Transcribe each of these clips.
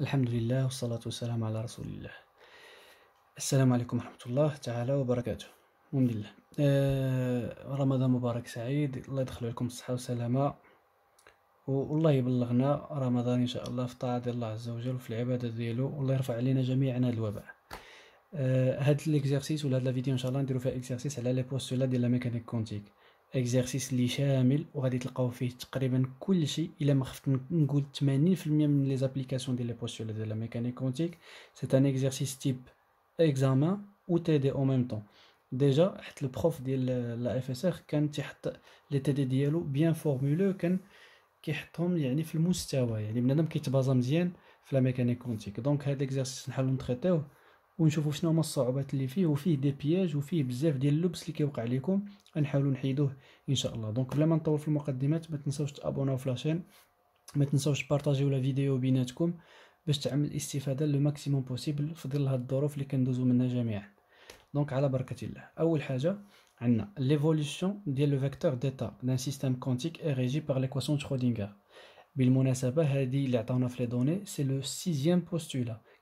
الحمد لله والصلاة والسلام على رسول الله السلام عليكم ورحمة الله تعالى وبركاته الحمد لله آه رمضان مبارك سعيد الله يدخل لكم الصحة والسلامة والله يبلغنا رمضان إن شاء الله في طاعة الله عز وجل وفي العبادة ديالو والله يرفع علينا جميعا الوباء آه هاد ليكزارسيس ولا هاد لا فيديو ان شاء الله نديرو فيها اكزارسيس على لي بوستولا ديال لا ميكانيك كونتيك اكزرسيس اللي شامل وغادي تلقاو فيه تقريبا كلشي الا ما خفت نقول 80% من لي زابليكاسيون ديال لي بوستول ديال لا ميكانيك كونتيك سي ان اكزرسيس تيب اكزامان و تي دي او ميم طون ديجا حيت البروف ديال لا اف اس ار كان تيحط لي تي دي ديالو بيان فورمولو كان كيحطهم يعني في المستوى يعني بنادم كيتبازا مزيان في لا ميكانيك كونتيك دونك هاد الاكزرسيس نحاولو نتريتيوه ونشوفوا شنو هما الصعوبات اللي فيه وفيه دي بياج وفيه بزاف ديال اللبس اللي كيوقع لكم غنحاولوا نحيدوه ان شاء الله دونك بلا ما نطول في المقدمات ما تنساوش تابوناو في لاشين ما تنساوش بارطاجيو لا فيديو بيناتكم باش تعمل الاستفاده لو ماكسيموم بوسيبل في ظل هاد الظروف اللي كندوزو منها جميعا دونك على بركه الله اول حاجه عندنا ليفولوسيون ديال لو فيكتور ديتا دان سيستيم كونتيك اي ريجي بار ليكواسيون شرودينغر بالمناسبه هذه اللي عطاونا في لي دوني سي لو سيزيام بوستولا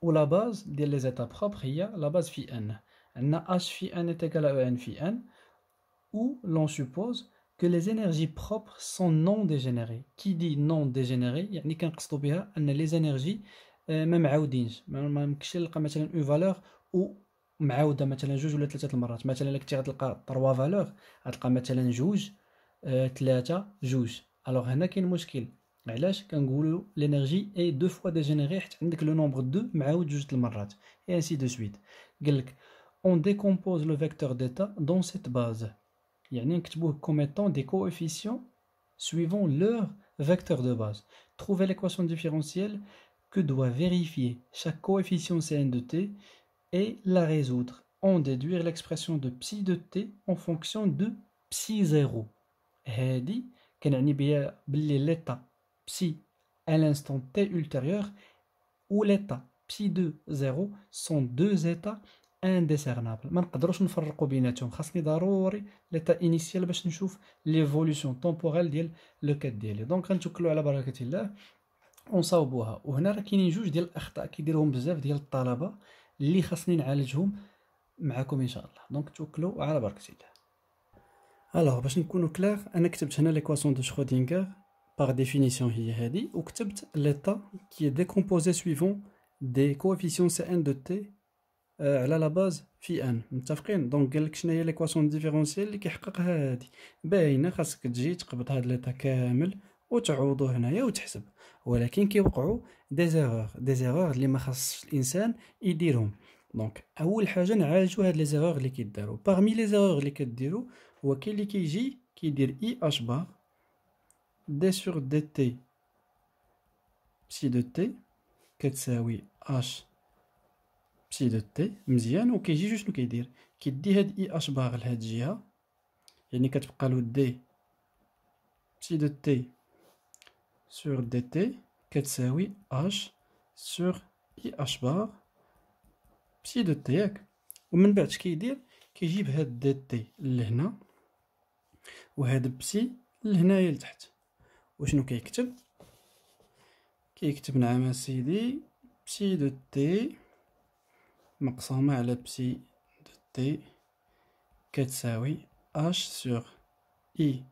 ou la base des les états propres, il y a la base phi n. H phi n est égal à En phi n, où l'on suppose que les énergies propres sont non dégénérées. Qui dit non dégénéré يعني كنقصدو بها ان les énergies ما معاودينش ما ممكنش نلقى مثلا اون فالور و معاوده مثلا جوج ولا ثلاثه المرات مثلا الا كنتي غتلقى 3 فالور غتلقى مثلا جوج ثلاثه جوج الوغ هنا كاين مشكل L'énergie est deux fois dégénérée, le nombre 2 juste le marat. Et ainsi de suite. On décompose le vecteur d'état dans cette base. Il y a des coefficients suivant leur vecteur de base. Trouver l'équation différentielle que doit vérifier chaque coefficient cn de t et la résoudre. En déduire l'expression de psi de t en fonction de ψ0. C'est que l'état. psi à l'instant t ultérieur ou l'état بسي 2 0 سون دو زيتا انديسيرنابل ما نقدروش نفرقوا بيناتهم خاصني ضروري ليتا انيسيال باش نشوف ليفولوسيون طومبوريل ديال لو كاد ديالي دونك غنتوكلوا على بركه الله ونصاوبوها وهنا راه كاينين جوج ديال الاخطاء كيديرهم بزاف ديال الطلبه اللي خاصني نعالجهم معكم ان شاء الله دونك توكلوا على بركه الله الوغ باش نكونوا كلاغ انا كتبت هنا ليكواسيون دو شرودينغر par définition هي هذه وكتبت l'état كي ديكومبوزي سويفون دي des سي ان دو تي على لا باز في ان متفقين دونك قال لك شنو هي ليكواسيون ديفيرونسيال اللي كيحققها هذه باينه خاصك تجي تقبض هاد ليطا كامل وتعوضو هنايا وتحسب ولكن كيوقعوا دي زيرور دي زيرور اللي ما خاصش الانسان يديرهم دونك اول حاجه نعالجو هاد لي زيرور اللي كيدارو باغمي لي زيرور اللي كديرو هو كاين اللي كيجي كيدير اي اش بار d sur dt بسي دو تي كتساوي اش بسي دو تي مزيان وكيجي جوج شنو كيدير كيدي هاد اي اش باغ لهاد الجهه يعني كتبقى له d بسي دو تي sur dt تي كتساوي اش sur اي اش باغ بسي دو تي ياك ومن بعد كيدير كيجيب هاد دي تي لهنا وهاد بسي لهنايا لتحت وشنو كيكتب كيكتب نعم سيدي بسي دو تي مقسومة على بسي دو تي كتساوي اش سور اي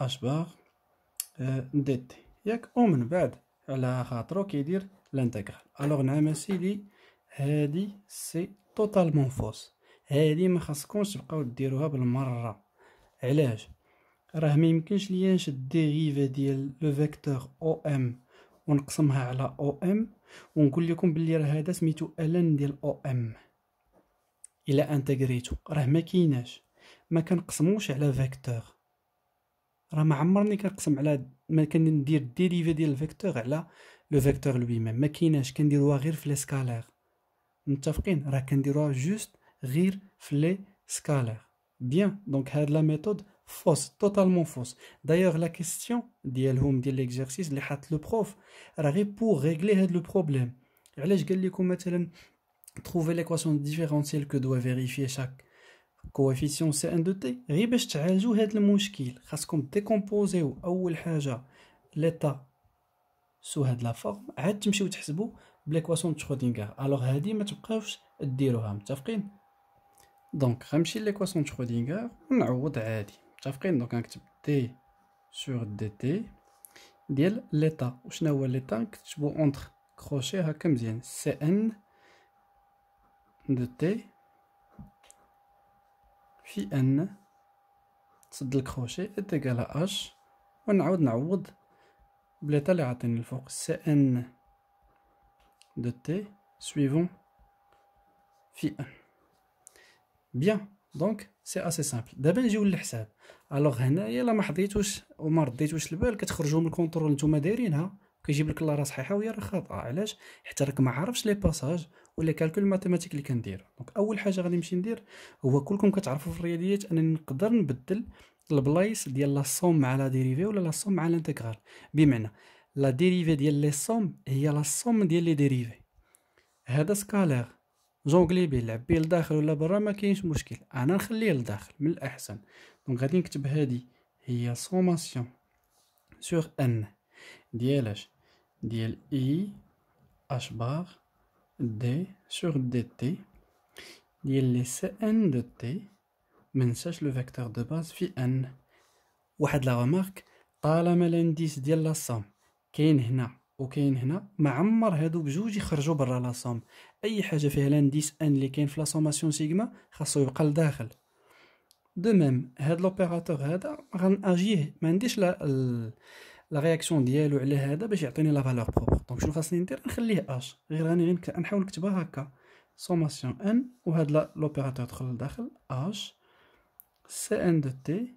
اش بار دي تي ياك ومن بعد على خاطرو كيدير لانتيغرال الوغ نعم اسيدي هادي سي توتالمون فوس هادي ما خاصكمش تبقاو ديروها بالمره علاش راه ما يمكنش ليا نشد الديريفا ديال لو فيكتور او ام ونقسمها على او ام ونقول لكم بلي راه هذا سميتو الن ديال او ام الا انتغريتو راه ما كايناش ما كنقسموش على فيكتور راه ما عمرني كنقسم على ما كندير ديريفا ديال الفيكتور على لو فيكتور لو ميم ما كايناش كنديروها غير في لي متفقين راه كنديروها جوست غير في لي سكالير بيان دونك هاد لا ميثود فوس توتالمون فوس دايوغ لا كيستيون ديالهم ديال ليكزارسيس اللي حاط لو بروف راه غير بور ريغلي هاد لو بروبليم علاش قال لكم مثلا ليكواسيون l'équation كو que doit شاك chaque سي ان دو تي غير باش تعالجوا هاد المشكل خاصكم ديكومبوزيو اول حاجه ليتا سو هاد لا فورم عاد تمشيو تحسبوا بليكواسيون شرودينغر الوغ هادي ما تبقاوش ديروها متفقين دونك غنمشي ليكواسيون شرودينغر ونعوض عادي Donc un petit T sur DT. L'état. Je dans l'état. Je entre crochet à comme CN de T phi N. le crochet. Est égal à H. On a L'état CN de T suivant Phi N. Bien. دونك سي اسي سامبل دابا نجيو للحساب الوغ هنايا الا ما حطيتوش وما رديتوش البال كتخرجوا من الكونترول نتوما دايرينها كيجيب لك لا راه صحيحه وهي راه خاطئه علاش حيت راك ما عارفش لي باساج ولا كالكول ماتيماتيك اللي كندير دونك اول حاجه غادي نمشي ندير هو كلكم كتعرفوا في الرياضيات انني نقدر نبدل البلايص ديال لا سوم مع لا ديريفي ولا لا سوم مع الانتغرال بمعنى لا ديريفي ديال لي سوم هي لا سوم ديال لي ديريفي هذا سكالير جونغلي به لعب به لداخل ولا برا ما كاينش مشكل انا نخليه لداخل من الاحسن دونك غادي نكتب هادي هي سوماسيون سور ان ديال ديال اي اش بار دي سور دي تي ديال لي سي ان دو تي منساش لو فيكتور دو باز في ان واحد لا طالما لانديس ديال لا كاين هنا وكاين هنا ما عمر هادو بجوج يخرجوا برا لاصوم اي حاجه فيها لانديس ان اللي كاين في لاسوماسيون سيغما خاصو يبقى لداخل دو ميم هاد لوبيراتور هذا غناجيه ما عنديش لا لا رياكسيون ديالو على هذا باش يعطيني لا فالور بروبر دونك شنو خاصني ندير نخليه اش غير راني غير نحاول نكتبها هكا سوماسيون ان وهاد لوبيراتور دخل لداخل اش سي ان دو تي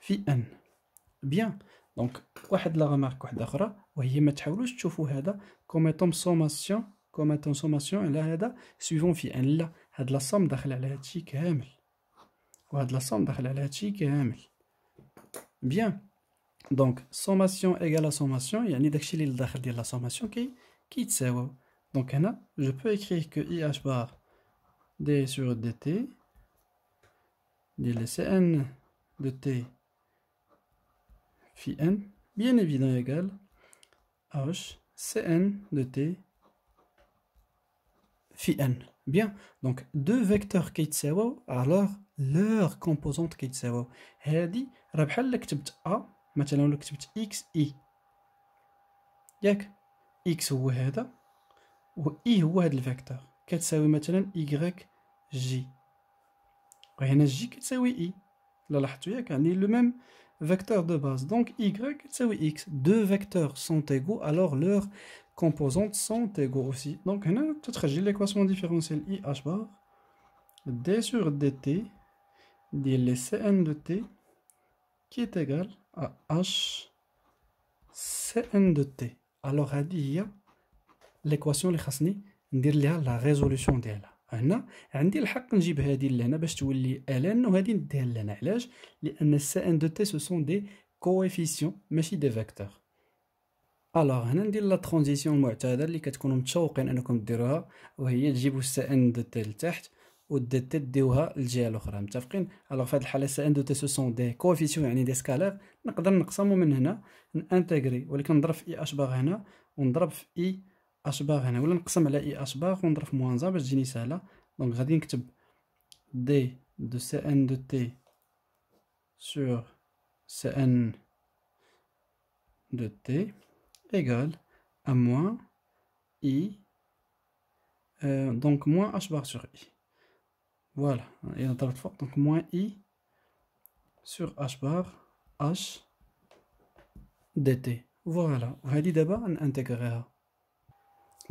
في ان بيان دونك واحد لا غمارك واحده اخرى وهي ما تحاولوش تشوفوا هذا كوميتوم سوماسيون كوميتوم سوماسيون على هذا سويفون في ان لا هاد لا صام داخل على هادشي كامل وهاد لا صام داخل على هادشي كامل بيان دونك سوماسيون ايغال سوماسيون يعني داكشي اللي لداخل ديال لا سوماسيون كي كيتساواو دونك هنا جو بو اكريغ كو اي اش بار دي سور دي تي ديال سي ان دو تي phi n, bien évidemment égal à h cn de t phi n. Bien, donc deux vecteurs qui sont alors leur composante qui sont Elle dit, rappel a, maintenant l'activité x, i. Yak, x ou ou i ou le vecteur. Qu'est-ce y, j. Rien j, qui i. le même vecteur de base. Donc y, c'est x. Deux vecteurs sont égaux, alors leurs composantes sont égaux aussi. Donc on a l'équation différentielle i h bar d sur dt les cn de t qui est égal à h cn de t. Alors, il y a l'équation, la résolution d'elle. هنا عندي الحق نجيب هذه لهنا باش تولي ان وهذه نديها لهنا علاش لان الس ان دو تي سو سون دي كويفيسيون ماشي دي فيكتور الوغ هنا ندير لا ترانزيسيون المعتاده اللي كتكونوا متشوقين انكم ديروها وهي تجيبوا الس ان دو تي لتحت ودي تي ديوها للجهه الاخرى متفقين الوغ في هذه الحاله الس ان دو تي سو سون دي كويفيسيون يعني دي سكالير نقدر نقسمو من هنا نانتيغري ولكن نضرب في اي e اش باغ هنا ونضرب في اي e اشبار هنا ولا نقسم على اي اشبار ونضرب في موانزا باش تجيني سهله دونك غادي نكتب دي دو سي ان دو تي سور سي ان دو تي égale à moins i, euh, donc moins h bar sur i. Voilà, et on tape fort, donc moins i sur h bar h dt. Voilà, on va d'abord intégrer.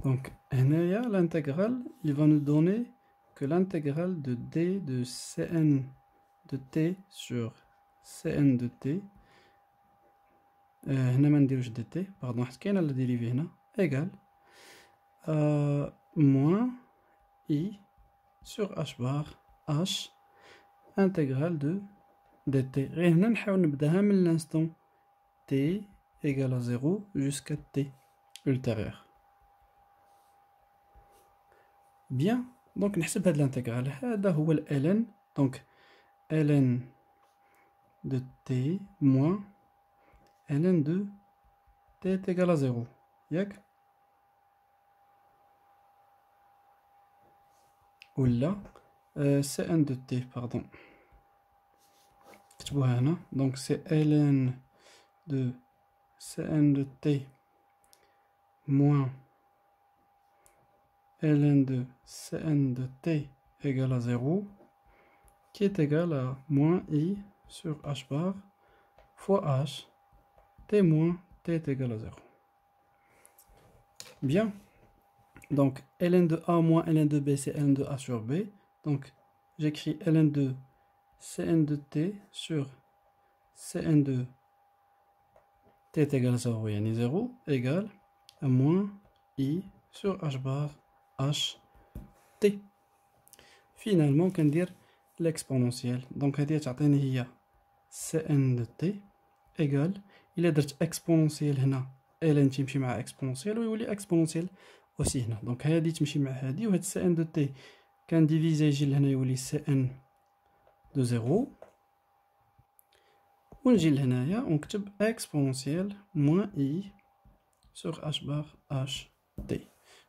Donc, l'intégrale, il va nous donner que l'intégrale de d de cn de t sur cn de t, euh, de t pardon, ce qu'il y a la dérivée, égale à moins i sur h bar h intégrale de dt. Et l'instant t égale à 0 jusqu'à t ultérieur. Bien, donc, دونك نحسب هاد pas Ça, هو الالن Donc, ln de t moins ln de t est égal à 0. Yak Ou là, cn de t, pardon. Donc c'est ln de cn de t moins ln de Cn de t égale à 0, qui est égal à moins i sur h bar fois h, t moins t est égal à 0. Bien, donc ln de a moins ln de b, c'est ln de a sur b. Donc j'écris ln de Cn de t sur Cn de t est égal à 0, il 0, égale à moins i sur h bar اش تي فينالمون كندير ليكسبونونسيال دونك هادي تعطيني هي سي ان دو تي ايكال الا درت اكسبونونسيال هنا ln تيمشي مع اكسبونونسيال ويولي اكسبونونسيال اوسي هنا دونك هادي تمشي مع هادي وهاد سي ان دو تي كنديفيزي يجي لهنا يولي سي ان دو زيرو ونجي لهنايا ونكتب اكسبونونسيال موان اي سوغ اش بار اش تي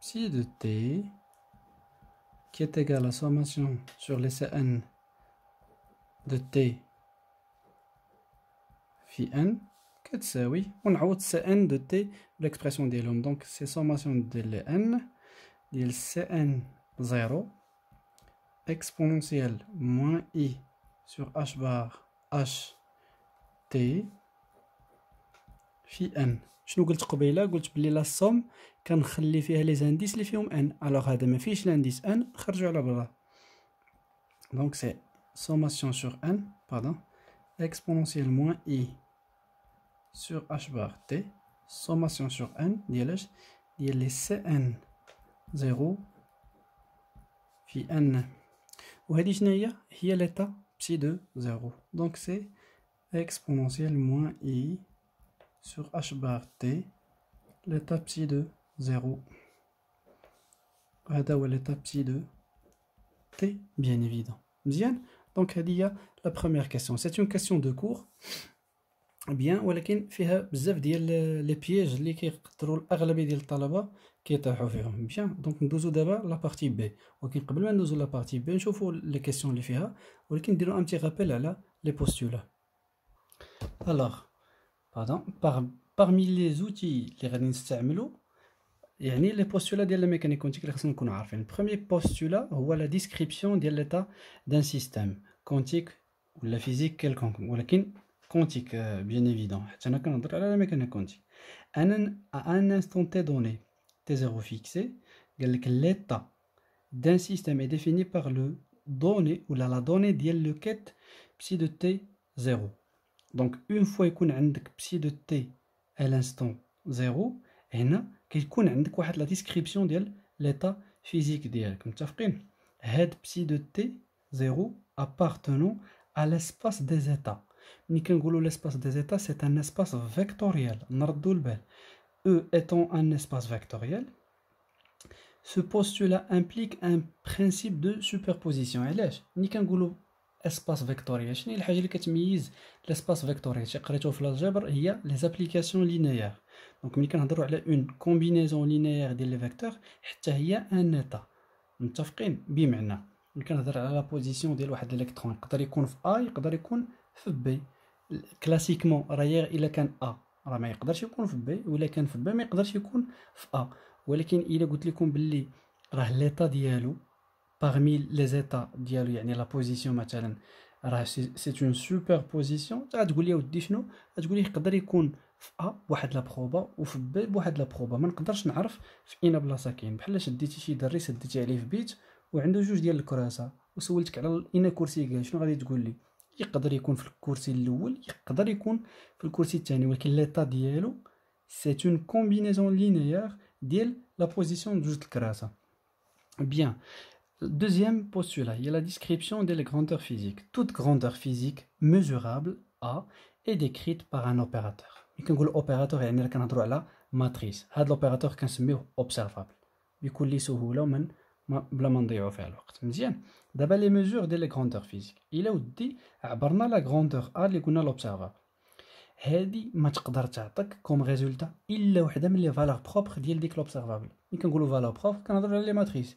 psi de t qui est égal à la sommation sur les Cn de t phi n a autre Cn de t l'expression l'homme donc c'est sommation de les n il Cn 0 exponentielle moins i sur h bar h t phi n شنو قلت قبيله قلت بلي لا سوم كنخلي فيها لي زانديس اللي فيهم ان الوغ هذا ما فيهش لانديس ان خرجوا على برا دونك سي سوماسيون سور ان باردون اكسبونونسييل موان اي سور اش بار تي سوماسيون سور ان ديال ديال لي سي ان زيرو في ان وهذه شنو هي هي ليتا بسي دو زيرو دونك سي اكسبونونسييل موان اي sur h bar t l'étape psi de 0. هذا هو l'étape psi de t, bien évident. Bien, donc il y a la première question. C'est une question de cours. Bien, ولكن فيها بزاف ديال لي بيج اللي كيقدروا الاغلبيه ديال الطلبه كيطيحوا فيهم بيان دونك ندوزو دابا لا بارتي بي ولكن قبل ما ندوزو لا بارتي بي نشوفو لي كيسيون اللي فيها ولكن نديرو ان تي رابيل على لي بوستولا alors Parmi les outils des systèmes lo, il y a les postulats de la mécanique quantique classique Le premier postulat ou la description de l'état d'un système quantique ou la physique quelconque quantique euh, bien évident. de La mécanique quantique. À un instant t donné, t zéro fixé, l'état d'un système est défini par le donné ou la donnée de quête psi de t 0 donc, une fois qu'on a psi de t à l'instant 0, on a une la description de l'état physique. Comme tu as psi de t 0 appartenant à l'espace des états. L'espace des états, c'est un espace vectoriel. E étant un espace vectoriel, ce postulat implique un principe de superposition. اسباس فيكتوريا شنو الحاجه اللي كتميز لاسباس فيكتوريا شي قريتو في الجبر هي لي زابليكاسيون لينيير دونك ملي كنهضروا على اون كومبينيزون لينيير ديال لي فيكتور حتى هي ان انيتا متفقين بمعنى ملي كنهضر على لا بوزيسيون ديال واحد الالكترون يقدر يكون في ا يقدر يكون في بي كلاسيكمون راه الا كان ا راه ما يقدرش يكون في بي ولا كان في بي ما يقدرش يكون في ا ولكن الا قلت لكم باللي راه ليطا ديالو باغمي لي زيتا ديالو يعني لا بوزيسيون مثلا راه سي اون سوبر بوزيسيون تقول لي ودي شنو تقول لي يقدر يكون في ا بواحد لا بروبا وفي ب بواحد لا بروبا ما نقدرش نعرف في اين بلاصه كاين بحال شديتي شي دري سديتي عليه في بيت وعنده جوج ديال الكراسه وسولتك على اين كرسي كاين شنو غادي تقول لي يقدر يكون في الكرسي الاول يقدر يكون في الكرسي الثاني ولكن ليطا ديالو سي اون كومبينيزون لينيير ديال لا بوزيسيون جوج الكراسه بيان Deuxième postulat, il y a la description des grandeurs physiques. Toute grandeur physique mesurable A est décrite par un opérateur. Et quand l'opérateur est un la matrice, c'est l'opérateur qui est observable. Du coup, les sous-houlomens, je vais vous demander de D'abord, les mesures des grandeurs physiques. Il a dit, on a la grandeur A dit est observable. Comme résultat, il a كوم ريزولتا الا وحده من لي de l'observable. ديال ديك لوبسيرفابل مي كنقولوا فالور بروبر كنهضروا على لي ماتريس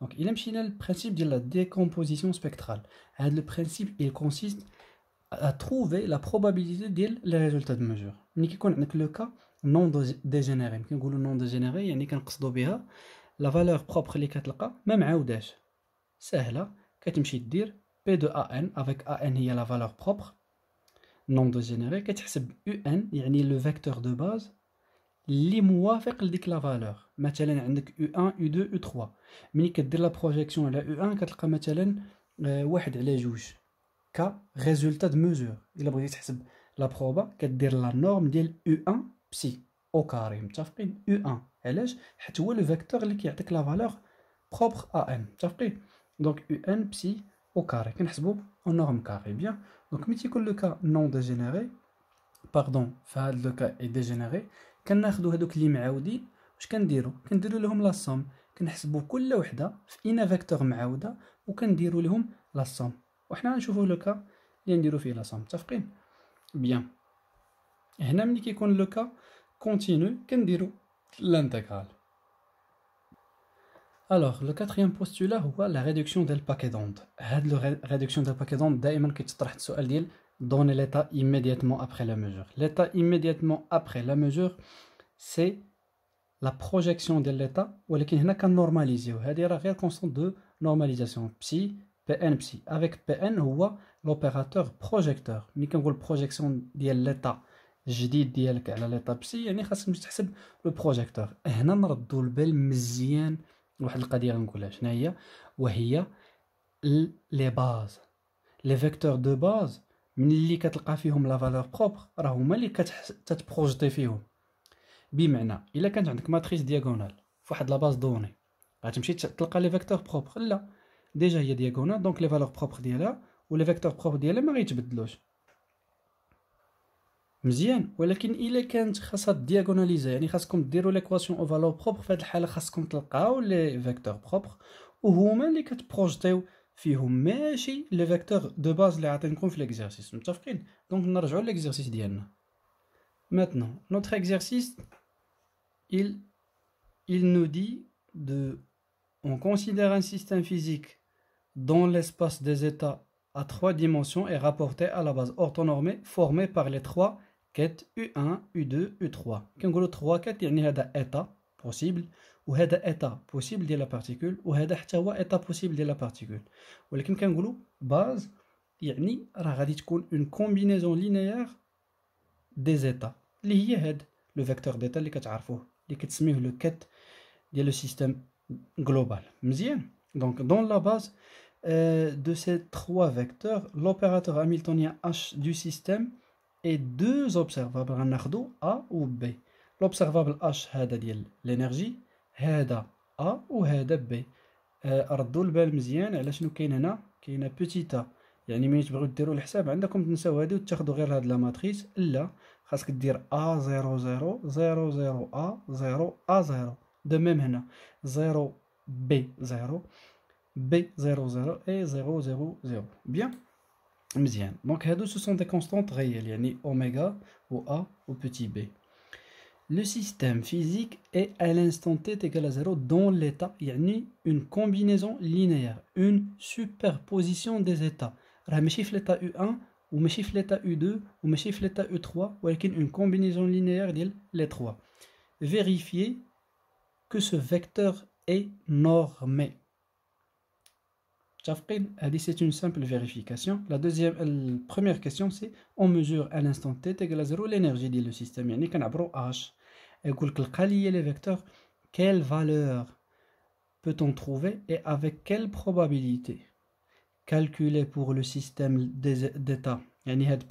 Donc, il y a le principe de la décomposition spectrale. Euh, le principe, il consiste à trouver la probabilité des les résultats de mesure. Avec le cas non dégénéré, le non dégénéré, يعني كنقصدوا بها la valeur propre même c'est là ما معاوداش. سهلة كتمشي dire P de AN avec AN a la valeur propre non dégénéré كتحسب UN يعني le vecteur de base les mots font la valeur. Nous avons vu U1, U2, U3. Mais nous avons la projection de U1. Nous avons vu le résultat de mesure. Nous la probe. Nous avons la norme u 1 psi, au carré. U1 est le vecteur qui a la valeur propre à n. Donc, U1π au carré. Nous avons vu la norme carré. Donc, nous le cas non dégénéré. Pardon, le cas est dégénéré. كناخدو هادوك اللي معاودين واش كنديرو كنديرو لهم لا سوم كنحسبو كل وحده في ان فيكتور معاوده وكنديرو لهم لا سوم وحنا غنشوفو لوكا اللي نديرو فيه لا سوم متفقين بيان هنا ملي كيكون لوكا كونتينو كنديرو لانتيغرال الوغ لو كاتريام بوستولا هو لا ريدكسيون ديال الباكيت دوند هاد لو ريدكسيون ديال الباكيت دوند دائما كيتطرح السؤال ديال donner l'état immédiatement après la mesure. L'état immédiatement après la mesure, c'est la projection de l'état, ou il n'y a qu'à C'est-à-dire de normalisation. Psi, Pn, psi. Avec Pn, هو l'opérateur projecteur. ملي la projection de l'état je l'état psi, يعني خاصك le projecteur. هنا نردو البال مزيان واحد القضيه غنقولها شنو هي وهي لي باز لي فيكتور de باز من اللي كتلقى فيهم لا فالور بروبر راه هما اللي كتبروجيتي فيهم بمعنى الا كانت عندك ماتريس دياغونال فواحد لا باز دوني غتمشي تلقى لي فيكتور بروبر لا ديجا هي دياغونال دونك لي فالور بروبر ديالها و لي فيكتور بروبر ديالها ما غيتبدلوش مزيان ولكن الا كانت خاصها دياغوناليزا يعني خاصكم ديروا ليكواسيون او فالور بروبر فهاد الحاله خاصكم تلقاو لي فيكتور بروبر وهما اللي كتبروجيتيو فيهم ماشي لي فيكتور دو باز اللي عاطينكم في donc متفقين دونك نرجعو l'exercice ديالنا maintenant notre exercice il il nous dit de on considère un système physique dont l'espace des états à trois dimensions est rapporté à la base orthonormée formée par les trois quêtes U1, U2, U3. Quand on trois quêtes, il y a état possible. Ou bien état possible de la particule, ou bien état possible de la particule. Ou lesquels base, va une combinaison linéaire des états. Li qui est le vecteur d'état, lesquels le système global. Donc, dans la base euh, de ces trois vecteurs, l'opérateur hamiltonien H du système est deux observables, un ardo A ou B. L'observable H, cest l'énergie. هذا أ وهذا ب آه، ردوا البال مزيان على شنو كاين هنا كاينه بوتيتا يعني ملي تبغيو ديروا الحساب عندكم تنساو هادي وتاخذوا غير هاد لا ماتريس لا خاصك دير ا 0 0 0 0 ا 0 ا 0 دو ميم هنا 0 بي 0 بي 0 0 اي 0 0 0 بيان مزيان دونك هادو سو سون دي كونستانت غيال يعني اوميغا و ا و بوتي بي le système physique est à l'instant t égal à 0 dans l'état, a une combinaison linéaire, une superposition des états. Rameshif l'état U1, ou chiffres l'état U2, ou chiffres l'état U3, ou une combinaison linéaire les trois. Vérifiez que ce vecteur est normé. C'est une simple vérification. La, deuxième, euh, première question, c'est on mesure à l'instant t égale à 0 l'énergie du système. يعني كنعبروا h. pour لك les vecteurs, quelle valeur peut-on trouver et avec quelle probabilité Calculer pour le système d'état, يعني هاد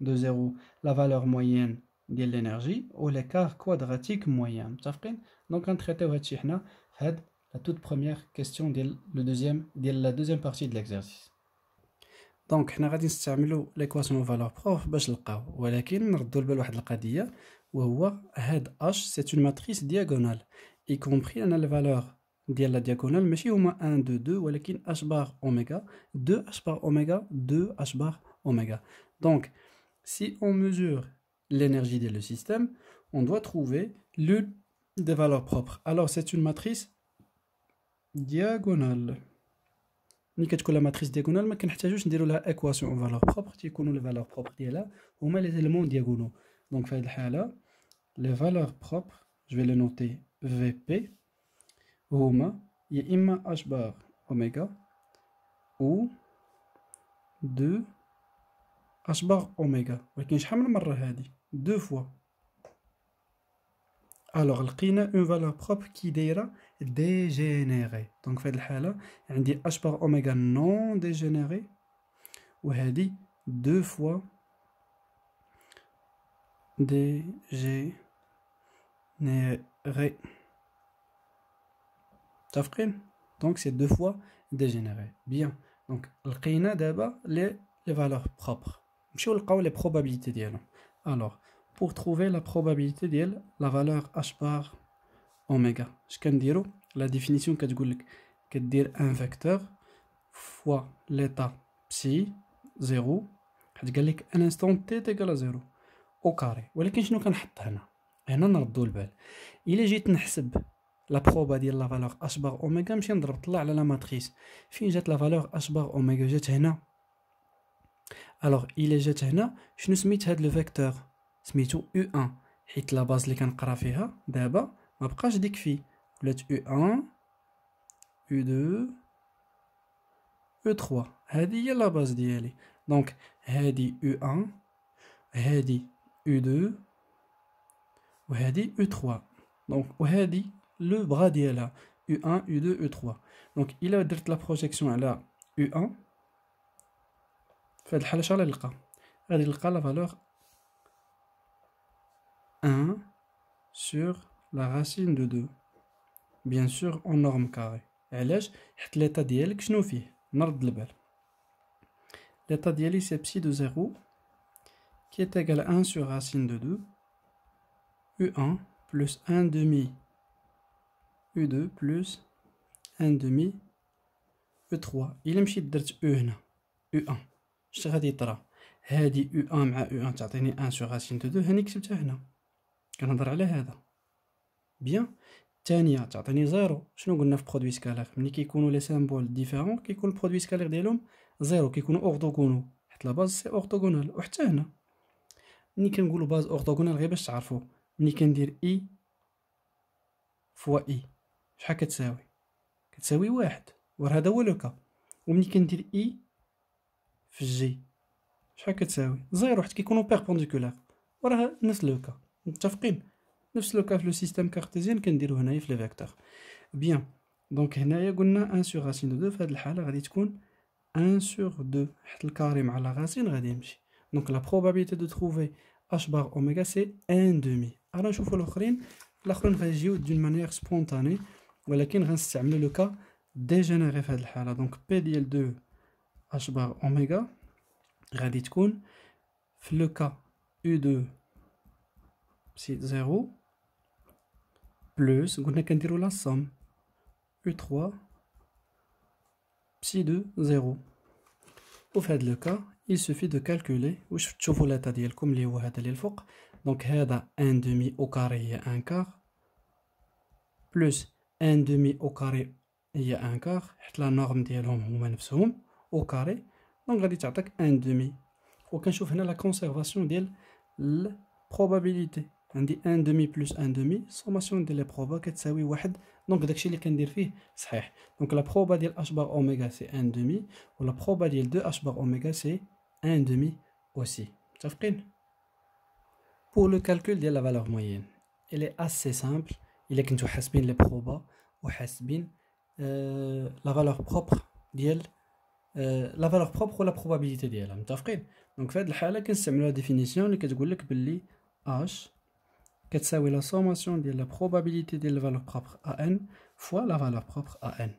de 0, la valeur moyenne de l'énergie ou l'écart quadratique moyen. Donc on traite هادشي la toute première question ديال le deuxième ديال la deuxième partie de l'exercice دونك حنا غادي نستعملو ليكواسيون فالور بروف باش نلقاو ولكن نردو البال واحد القضيه وهو هاد اش سي اون ماتريس دياغونال y compris ان الفالور ديال لا دياغونال ماشي هما 1 2 2 ولكن اش بار اوميغا 2 اش بار اوميغا 2 h bar اوميغا donc si on mesure l'énergie de le système on doit trouver l'une des valeurs propres alors c'est une matrice Diagonale. Nous avons la matrice diagonale, mais nous avons juste l'équation en valeur propre, qui est la valeur propre, qui est la, ou les éléments diagonaux. Donc, nous avons fait la valeur propre, je vais le noter VP, où il y a H bar oméga, ou 2 H bar oméga. Nous avons fait la deux fois alors a une valeur propre qui déra dégénérée donc dans dit عندي h par oméga non dégénéré dit deux fois dégénéré d'accord donc c'est deux fois dégénéré bien donc a دابا les les valeurs propres vous نلقاو les probabilités ديالهم alors pour trouver la probabilité de la valeur h bar omega Je peux dire la définition qu'on a dit. C'est-à-dire un vecteur fois l'état psi, 0. C'est-à-dire un instant t égal à 0. Au carré. Ou alors, je ne peux pas dire. Et nous, on a dit. Il est juste que nous avons la probabilité de la valeur h bar ω. Nous avons la matrice. Si nous avons la valeur h bar ω, nous avons la matrice. Alors, il est juste que nous avons le vecteur. سميتو u 1 حيت لا باز اللي كنقرا فيها دابا ما بقاش ديك في ولات u 1 u 2 u 3 هادي هي لا باز ديالي دونك هادي u 1 هادي u 2 وهادي u 3 دونك وهادي لو بغا ديالها u 1 u 2 u 3 دونك الا درت لا بروجيكسيون على u 1 فهاد الحاله شحال نلقى غادي نلقى لا فالور 1 sur la racine de 2 bien sûr en norme carrée علاش حيت ليطا ديالك شنو فيه نرد البال l'état ديالي c'est psi de 0 qui est égal à 1 sur racine de 2 u1 plus 1 demi u2 plus 1 demi u3 il الا مشيت درت u هنا u1 اش غادي يطرا هذه u1 مع u1 تعطيني 1 sur racine de 2 هاني هنا كنهضر على هذا بيان تانية تعطيني زيرو شنو قلنا في برودوي سكالير ملي كيكونوا لي سامبول ديفيرون كيكون البرودوي سكالير ديالهم زيرو كيكونوا اورتوغونو حيت لا باز سي اورتوغونال وحتى هنا ملي كنقولوا باز اورتوغونال غير باش تعرفوا ملي كندير اي فوا اي شحال كتساوي كتساوي واحد هذا هو لوكا وملي كندير اي في جي شحال كتساوي زيرو حيت كيكونوا بيربونديكولار وراه نفس لوكا متفقين نفس لوكا في لو سيستيم كارتيزيان كنديرو هنايا في لي فيكتور بيان دونك هنايا قلنا ان سور راسين دو دو في هاد الحاله غادي تكون ان سور دو حيت الكاري مع لا راسين غادي يمشي دونك لا بروبابيليتي دو تروفي اش بار اوميغا سي ان دومي انا نشوفو الاخرين الاخرين غيجيو دون مانيير سبونتاني ولكن غنستعملو لوكا ديجينيري في هاد الحاله دونك بي ديال دو اش بار اوميغا غادي تكون في لوكا او دو E psi 0 بلوس قلنا كنديروا لا U3 psi 2 0 Pour faire le cas, il suffit de calculer Vous je trouve la comme les ouah de Donc, 1 demi au carré a 1 quart plus 1 demi au carré a 1 quart. La norme de l'homme ou au carré. Donc, on va 1 demi. Donc, on va la conservation de la probabilité. On dit 1 demi plus 1 demi, sommation de la proba كتساوي 1. Donc داكشي اللي كندير فيه صحيح. Donc la proba de h bar oméga c'est 1 demi ou la proba de 2h bar oméga c'est 1 demi aussi. متفقين؟ Pour le calcul de la valeur moyenne, il est assez simple. Il est qu'on حاسبين les proba, ou حاسبين euh, la valeur propre ديال euh, la valeur propre ou la probabilité ديالها متفقين؟ Donc on هذه الحالة la définition اللي كتقول لك باللي h كتساوي la sommation de la probabilité de la valeur propre à n fois la valeur propre à n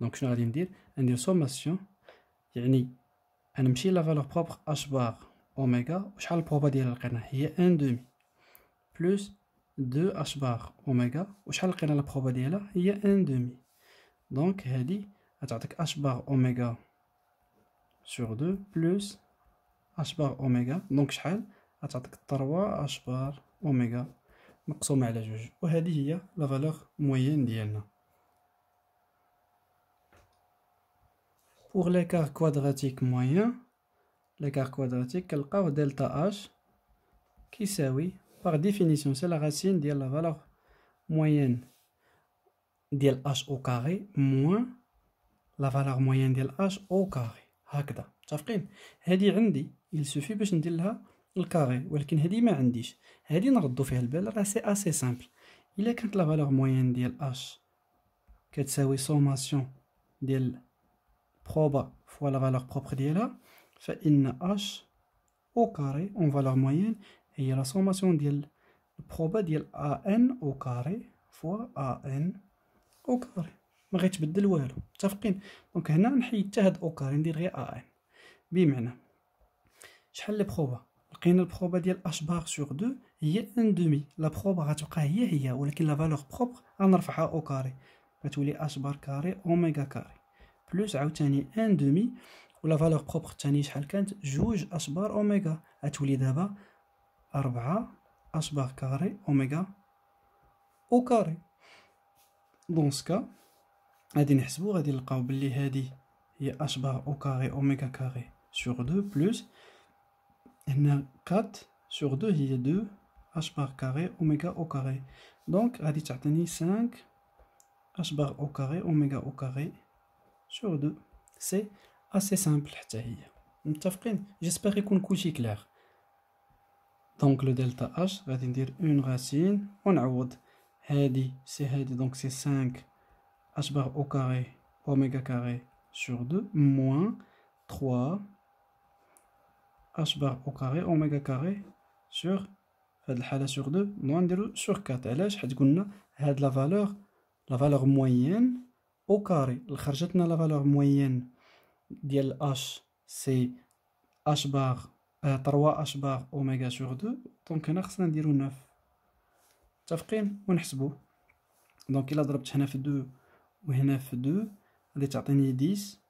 Donc, je vais dire دونك la sommation ندير ندير summation يعني انا مشي la valeur propre h bar oméga omega وشحال البروبا ديال القناة هي 1 demi plus 2 h bar oméga vais وشحال القناة la ديالها هي 1 demi دونك هادي غتعطيك h bar oméga sur 2 plus h bar omega دونك شحال غتعطيك الثروة اشبار اوميغا مقسومة على جوج وهذه هي لا فالور موين ديالنا بوغ ليكار كوادراتيك موين ليكار كوادراتيك كنلقاو دلتا اش كيساوي باغ ديفينيسيون سي لا غاسين ديال لا فالور موين ديال اش او كاري موان لا فالور موين ديال اش او كاري هكذا متفقين هادي عندي il باش ندير لها الكاري ولكن هذه ما عنديش هذه نردو فيها البال راه سي اسي سامبل الا كانت لا فالور موين ديال اش كتساوي سوماسيون ديال بروبا فوا لا فالور بروبر ديالها فان اش او كاري اون فالور موين هي لا سوماسيون ديال البروبا ديال ا ان او كاري فوا ا ان او كاري ما غيتبدل والو متفقين دونك هنا نحيد حتى هاد او كاري ندير غير ا ان بمعنى شحال لي بروبا لقينا البروبا ديال اش بار سور دو هي ان دومي لا بروبا غتبقى هي هي ولكن لا فالور بروبر غنرفعها او كاري غتولي اش بار كاري اوميغا كاري بلوس عاوتاني ان دومي ولا فالور بروبر الثاني شحال كانت جوج اش بار اوميغا غتولي دابا أربعة اش بار كاري اوميغا او كاري دون سكا غادي نحسبو غادي نلقاو بلي هادي هي اش بار او كاري اوميغا كاري سور دو بلوس هنا 4 sur 2 2 h bar carré oméga au carré donc غادي تعطيني 5 h bar au carré oméga au carré sur 2 c'est assez simple حتى هي متفقين j'espère يكون clair donc le delta h va dire une racine On هادي c'est donc c'est 5 h bar au carré oméga carré sur 2 moins 3 h بار او كاري اوميغا كاري سور في هاد الحالة سور دو نوع نديرو سور كات علاش حيت قلنا هاد لا فالور لا فالور موين او كاري خرجتنا لا فالور موين ديال اش سي اش بار تروا اش بار اوميغا سور دو دونك هنا خصنا نديرو نوف متفقين ونحسبو دونك الا ضربت هنا في دو وهنا في دو غادي تعطيني ديس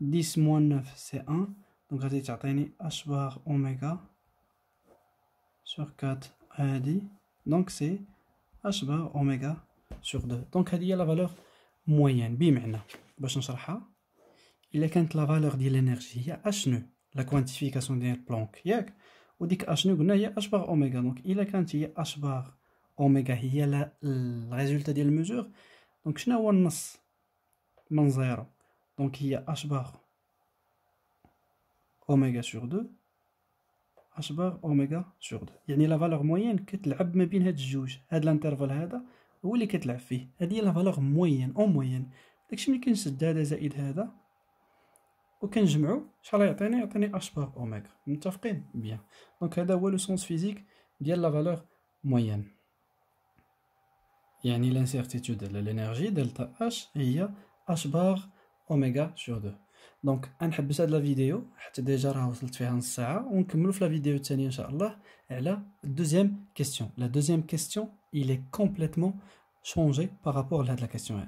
ديس موان نوف سي ان Donc, je vais h bar oméga sur 4 AD. Donc, c'est h bar oméga sur 2. Donc, il y la valeur moyenne. Bimena. Bachancharha. Il y a la valeur de l'énergie. Il h nu. La quantification de Planck. Il y dit que h nu, est h bar oméga. Donc, il y quand il h bar oméga. Il y a le résultat de la mesure. Donc, je n'ai pas de Donc, il y a h bar oméga. اوميغا سور 2 بار اوميغا سور 2 يعني لا فالور موين كتلعب ما بين هاد الجوج هاد الانترفال هذا هو اللي كتلعب فيه هادي هي لا فالور موين او موين داكشي ملي كنسد هذا زائد هذا كنجمعو شحال يعطيني يعطيني اش بار اوميغا متفقين بيان دونك هذا هو لو سونس فيزيك ديال لا فالور موين يعني لانسيرتيتود على لينيرجي دلتا اش هي اش بار اوميغا سور 2 donc en plus de la vidéo tu déjà raconté faire ça on coupe la vidéo tieni inshaAllah et la deuxième question la deuxième question il est complètement changé par rapport à la question